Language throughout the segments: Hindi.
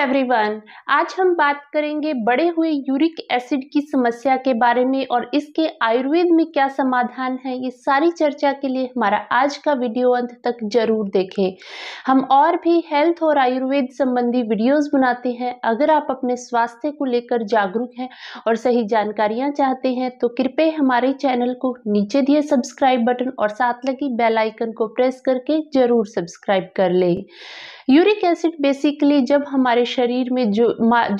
एवरीवन आज हम बात करेंगे बड़े हुए यूरिक एसिड की समस्या के बारे में और इसके आयुर्वेद में क्या समाधान है ये सारी चर्चा के लिए हमारा आज का वीडियो अंत तक जरूर देखें हम और भी हेल्थ और आयुर्वेद संबंधी वीडियोस बनाते हैं अगर आप अपने स्वास्थ्य को लेकर जागरूक हैं और सही जानकारियाँ चाहते हैं तो कृपया हमारे चैनल को नीचे दिए सब्सक्राइब बटन और साथ लगी बेलाइकन को प्रेस करके ज़रूर सब्सक्राइब कर लें यूरिक एसिड बेसिकली जब हमारे शरीर में जो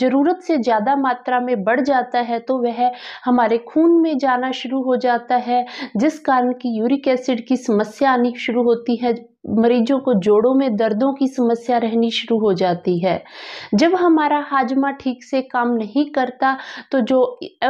ज़रूरत से ज़्यादा मात्रा में बढ़ जाता है तो वह हमारे खून में जाना शुरू हो जाता है जिस कारण की यूरिक एसिड की समस्या आनी शुरू होती है मरीजों को जोड़ों में दर्दों की समस्या रहनी शुरू हो जाती है जब हमारा हाजमा ठीक से काम नहीं करता तो जो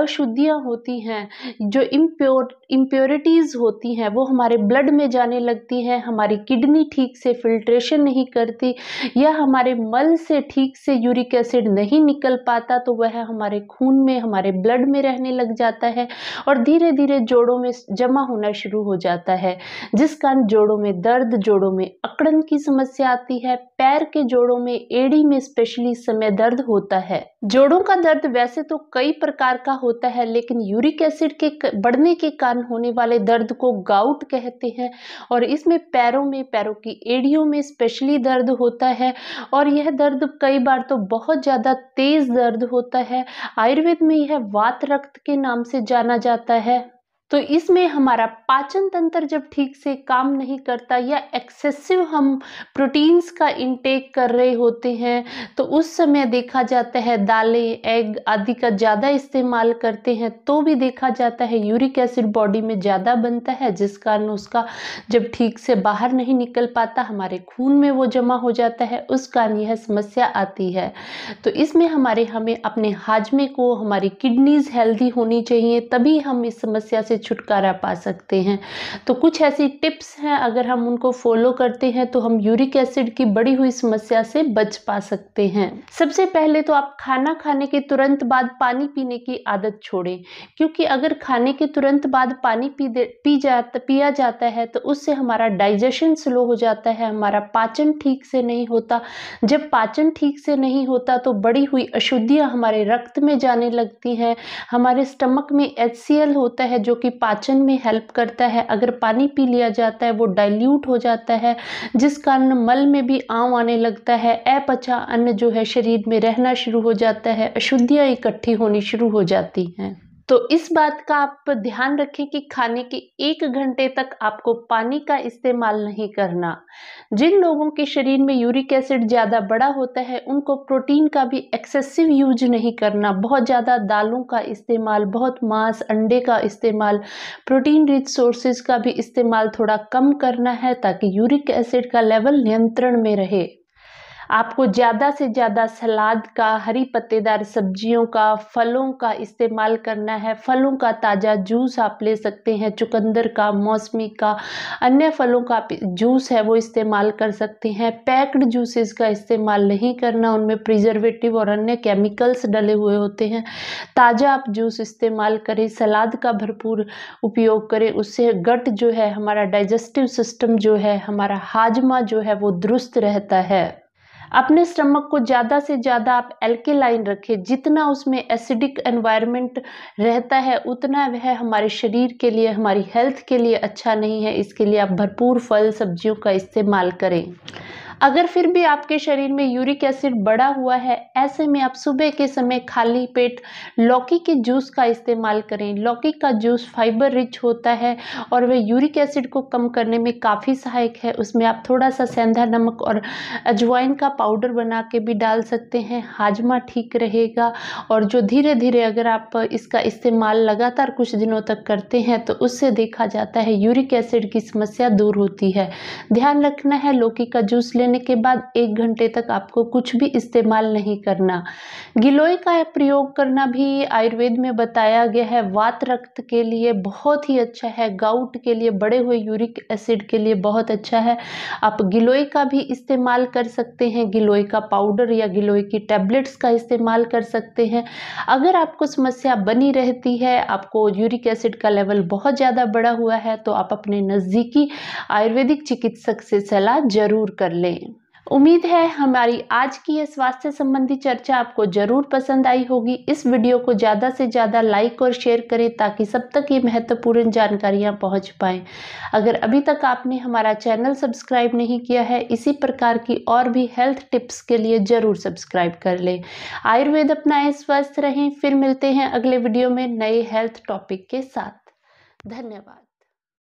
अशुद्धियाँ होती हैं जो इम्प्योर इम्प्योरिटीज़ होती हैं वो हमारे ब्लड में जाने लगती हैं हमारी किडनी ठीक से फिल्ट्रेशन नहीं करती या हमारे मल से ठीक से यूरिक एसिड नहीं निकल पाता तो वह हमारे खून में हमारे ब्लड में रहने लग जाता है और धीरे धीरे जोड़ों में जमा होना शुरू हो जाता है जिस कारण जोड़ों में दर्द जोड़ जोड़ों में अकड़न की समस्या आती है पैर के जोड़ों में एड़ी में स्पेशली समय दर्द होता है जोड़ों का दर्द वैसे तो कई प्रकार का होता है लेकिन यूरिक एसिड के बढ़ने के कारण होने वाले दर्द को गाउट कहते हैं और इसमें पैरों में पैरों की एड़ियों में स्पेशली दर्द होता है और यह दर्द कई बार तो बहुत ज़्यादा तेज़ दर्द होता है आयुर्वेद में यह वात रक्त के नाम से जाना जाता है तो इसमें हमारा पाचन तंत्र जब ठीक से काम नहीं करता या एक्सेसिव हम प्रोटीन्स का इंटेक कर रहे होते हैं तो उस समय देखा जाता है दालें एग आदि का ज़्यादा इस्तेमाल करते हैं तो भी देखा जाता है यूरिक एसिड बॉडी में ज़्यादा बनता है जिस कारण उसका जब ठीक से बाहर नहीं निकल पाता हमारे खून में वो जमा हो जाता है उस कारण यह समस्या आती है तो इसमें हमारे हमें अपने हाजमे को हमारी किडनीज़ हेल्दी होनी चाहिए तभी हम इस समस्या से छुटकारा पा सकते हैं तो कुछ ऐसी टिप्स हैं अगर हम उनको फॉलो करते हैं तो हम यूरिक एसिड की बड़ी हुई समस्या से बच पा सकते हैं सबसे पहले तो आप खाना खाने के तुरंत बाद पानी पीने की आदत छोड़ें क्योंकि अगर खाने के तुरंत बाद पानी पी दे पी जाता पिया जाता है तो उससे हमारा डाइजेशन स्लो हो जाता है हमारा पाचन ठीक से नहीं होता जब पाचन ठीक से नहीं होता तो बड़ी हुई अशुद्धियाँ हमारे रक्त में जाने लगती हैं हमारे स्टमक में एच होता है जो कि पाचन में हेल्प करता है अगर पानी पी लिया जाता है वो डाइल्यूट हो जाता है जिस कारण मल में भी आँव आने लगता है अपचा अन्न जो है शरीर में रहना शुरू हो जाता है अशुद्धियाँ इकट्ठी होनी शुरू हो जाती हैं तो इस बात का आप ध्यान रखें कि खाने के एक घंटे तक आपको पानी का इस्तेमाल नहीं करना जिन लोगों के शरीर में यूरिक एसिड ज़्यादा बड़ा होता है उनको प्रोटीन का भी एक्सेसिव यूज नहीं करना बहुत ज़्यादा दालों का इस्तेमाल बहुत मांस अंडे का इस्तेमाल प्रोटीन रिच सोर्सेज का भी इस्तेमाल थोड़ा कम करना है ताकि यूरिक एसिड का लेवल नियंत्रण में रहे आपको ज़्यादा से ज़्यादा सलाद का हरी पत्तेदार सब्जियों का फलों का इस्तेमाल करना है फलों का ताज़ा जूस आप ले सकते हैं चुकंदर का मौसमी का अन्य फलों का जूस है वो इस्तेमाल कर सकते हैं पैक्ड जूसेस का इस्तेमाल नहीं करना उनमें प्रिजर्वेटिव और अन्य केमिकल्स डले हुए होते हैं ताज़ा आप जूस इस्तेमाल करें सलाद का भरपूर उपयोग करें उससे गट जो है हमारा डाइजेस्टिव सिस्टम जो है हमारा हाजमा जो है वो दुरुस्त रहता है अपने स्टमक को ज़्यादा से ज़्यादा आप एल्केलाइन रखें जितना उसमें एसिडिक एनवायरनमेंट रहता है उतना वह हमारे शरीर के लिए हमारी हेल्थ के लिए अच्छा नहीं है इसके लिए आप भरपूर फल सब्जियों का इस्तेमाल करें अगर फिर भी आपके शरीर में यूरिक एसिड बढ़ा हुआ है ऐसे में आप सुबह के समय खाली पेट लौकी के जूस का इस्तेमाल करें लौकी का जूस फाइबर रिच होता है और वह यूरिक एसिड को कम करने में काफ़ी सहायक है उसमें आप थोड़ा सा सेंधा नमक और अजवाइन का पाउडर बना के भी डाल सकते हैं हाजमा ठीक रहेगा और जो धीरे धीरे अगर आप इसका इस्तेमाल लगातार कुछ दिनों तक करते हैं तो उससे देखा जाता है यूरिक एसिड की समस्या दूर होती है ध्यान रखना है लौकी का जूस लेना करने के बाद एक घंटे तक आपको कुछ भी इस्तेमाल नहीं करना गिलोय का प्रयोग करना भी आयुर्वेद में बताया गया है वात रक्त के लिए बहुत ही अच्छा है गाउट के लिए बड़े हुए यूरिक एसिड के लिए बहुत अच्छा है आप गिलोय का भी इस्तेमाल कर सकते हैं गिलोय का पाउडर या गिलोय की टैबलेट्स का इस्तेमाल कर सकते हैं अगर आपको समस्या बनी रहती है आपको यूरिक एसिड का लेवल बहुत ज़्यादा बड़ा हुआ है तो आप अपने नज़दीकी आयुर्वेदिक चिकित्सक से सलाह ज़रूर कर लें उम्मीद है हमारी आज की ये स्वास्थ्य संबंधी चर्चा आपको जरूर पसंद आई होगी इस वीडियो को ज़्यादा से ज़्यादा लाइक और शेयर करें ताकि सब तक ये महत्वपूर्ण जानकारियाँ पहुँच पाएँ अगर अभी तक आपने हमारा चैनल सब्सक्राइब नहीं किया है इसी प्रकार की और भी हेल्थ टिप्स के लिए ज़रूर सब्सक्राइब कर लें आयुर्वेद अपनाएं स्वस्थ रहें फिर मिलते हैं अगले वीडियो में नए हेल्थ टॉपिक के साथ धन्यवाद